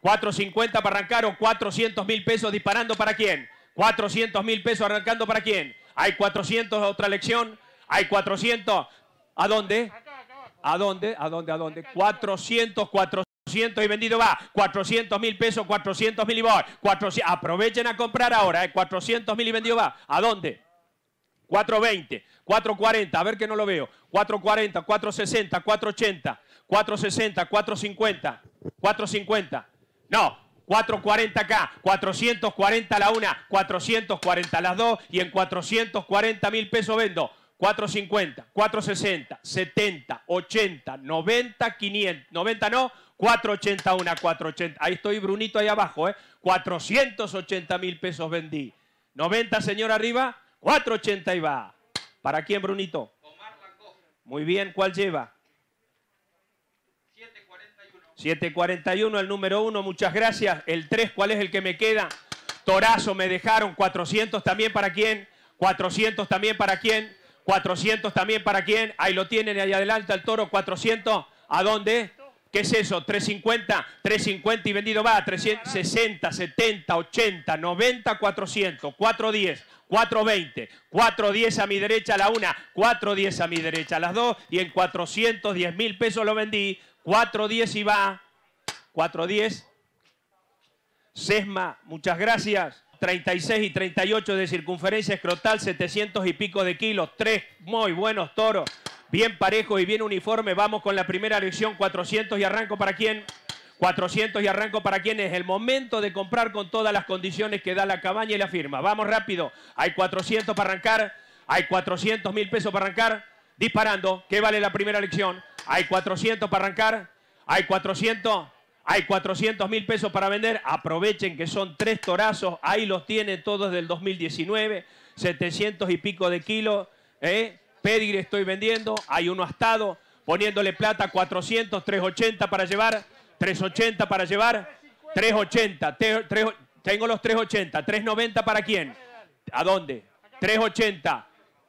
450 para arrancar o 400 mil pesos disparando para quién. 400 mil pesos arrancando para quién. Hay 400 otra elección. Hay 400. ¿A dónde? ¿A dónde? ¿A dónde? ¿A dónde? 400, 400 y vendido va. 400 mil pesos, 400 mil y va. aprovechen a comprar ahora. 400 eh. mil y vendido va. ¿A dónde? 420, 440, a ver que no lo veo. 440, 460, 480, 460, 450, 450. No, 440 acá, 440 a la una, 440 a las dos y en 440 mil pesos vendo. 450, 460, 70, 80, 90, 500, 90 no, 481, 480. Ahí estoy, Brunito, ahí abajo, ¿eh? 480 mil pesos vendí. 90, señor, arriba, 480 y va. ¿Para quién, Brunito? Omar Muy bien, ¿cuál lleva? 741, al número 1, muchas gracias. El 3, ¿cuál es el que me queda? Torazo me dejaron, 400 también para quién, 400 también para quién, 400 también para quién. Ahí lo tienen, ahí adelante el toro, 400. ¿A dónde? ¿Qué es eso? 350, 350 y vendido va, 360, 70, 80, 90, 400, 410, 420, 410 a mi derecha a la una, 410 a mi derecha a las dos y en 410 mil pesos lo vendí, 4.10 y va. 4.10, Sesma, muchas gracias. 36 y 38 de circunferencia escrotal, 700 y pico de kilos. Tres muy buenos toros. Bien parejos y bien uniforme. Vamos con la primera lección. 400 y arranco para quién. 400 y arranco para quién es el momento de comprar con todas las condiciones que da la cabaña y la firma. Vamos rápido. Hay 400 para arrancar. Hay 400 mil pesos para arrancar. Disparando. ¿Qué vale la primera lección? Hay 400 para arrancar. Hay 400. Hay 400 mil pesos para vender. Aprovechen que son tres torazos. Ahí los tiene todos del 2019. 700 y pico de kilo. ¿eh? estoy vendiendo. Hay uno astado. Poniéndole plata 400, 380 para llevar. 380 para llevar. 380. tengo los 380. 390 para quién. ¿A dónde? 380.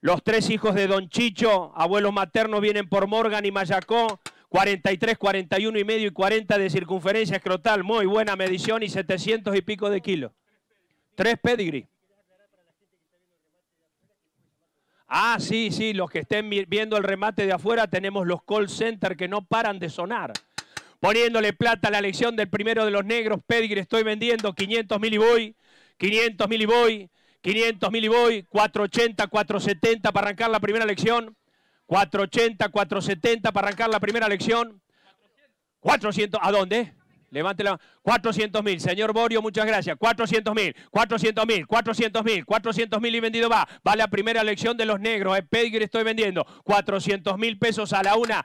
Los tres hijos de Don Chicho, abuelos maternos, vienen por Morgan y Mayacó. 43, 41 y medio y 40 de circunferencia escrotal. Muy buena medición y 700 y pico de kilos. Tres pedigrí. Ah, sí, sí, los que estén viendo el remate de afuera tenemos los call center que no paran de sonar. Poniéndole plata a la elección del primero de los negros, Pedigri, estoy vendiendo 500 mil y voy, 500 mil y voy, 500 mil y voy, 480, 470 para arrancar la primera lección. 480, 470 para arrancar la primera elección. 400, ¿a dónde? Levante la 400 mil, señor Borio, muchas gracias. 400 mil, 400 mil, 400 mil, 400 mil y vendido va. Va la primera elección de los negros. Eh. le estoy vendiendo. 400 mil pesos a la una.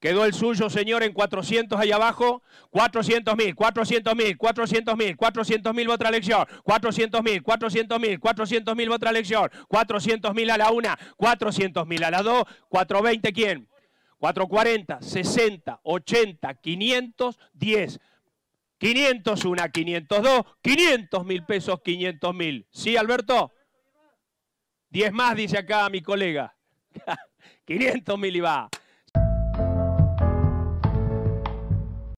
Quedó el suyo, Señor, en 400 allá abajo. 400 mil, 400 mil, 400 mil, 400 mil otra elección. 400 mil, 400 mil, 400 mil otra elección. 400 mil a la una, 400 mil a la dos. 420, ¿quién? 440, 60, 80, 510. 501, 502, 500 mil pesos, 500 mil. ¿Sí, Alberto? 10 más, dice acá mi colega. 500 mil y va.